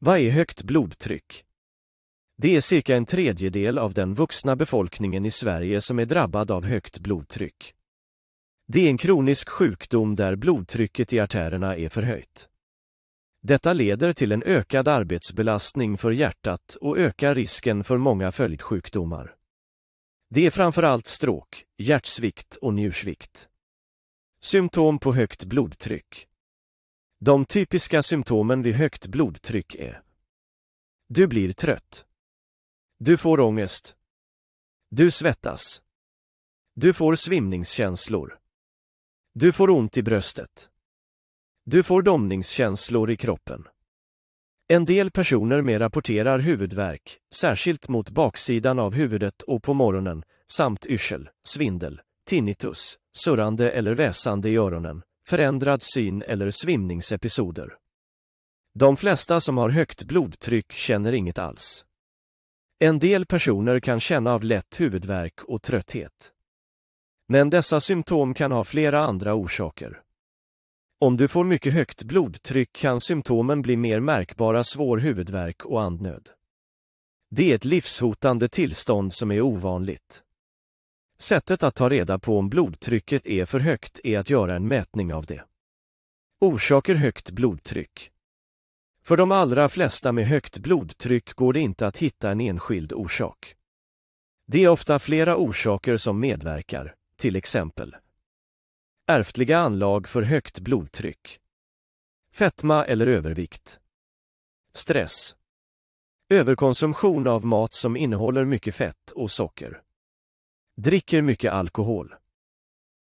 Vad är högt blodtryck? Det är cirka en tredjedel av den vuxna befolkningen i Sverige som är drabbad av högt blodtryck. Det är en kronisk sjukdom där blodtrycket i artärerna är förhöjt. Detta leder till en ökad arbetsbelastning för hjärtat och ökar risken för många följdsjukdomar. Det är framförallt stråk, hjärtsvikt och njursvikt. Symptom på högt blodtryck de typiska symptomen vid högt blodtryck är Du blir trött. Du får ångest. Du svettas. Du får svimningskänslor. Du får ont i bröstet. Du får domningskänslor i kroppen. En del personer med rapporterar huvudvärk, särskilt mot baksidan av huvudet och på morgonen, samt yrsel, svindel, tinnitus, surrande eller väsande i öronen, förändrad syn eller svimningsepisoder. De flesta som har högt blodtryck känner inget alls. En del personer kan känna av lätt huvudvärk och trötthet. Men dessa symptom kan ha flera andra orsaker. Om du får mycket högt blodtryck kan symptomen bli mer märkbara svår huvudvärk och andnöd. Det är ett livshotande tillstånd som är ovanligt. Sättet att ta reda på om blodtrycket är för högt är att göra en mätning av det. Orsaker högt blodtryck För de allra flesta med högt blodtryck går det inte att hitta en enskild orsak. Det är ofta flera orsaker som medverkar, till exempel ärftliga anlag för högt blodtryck, fetma eller övervikt, stress, överkonsumtion av mat som innehåller mycket fett och socker dricker mycket alkohol.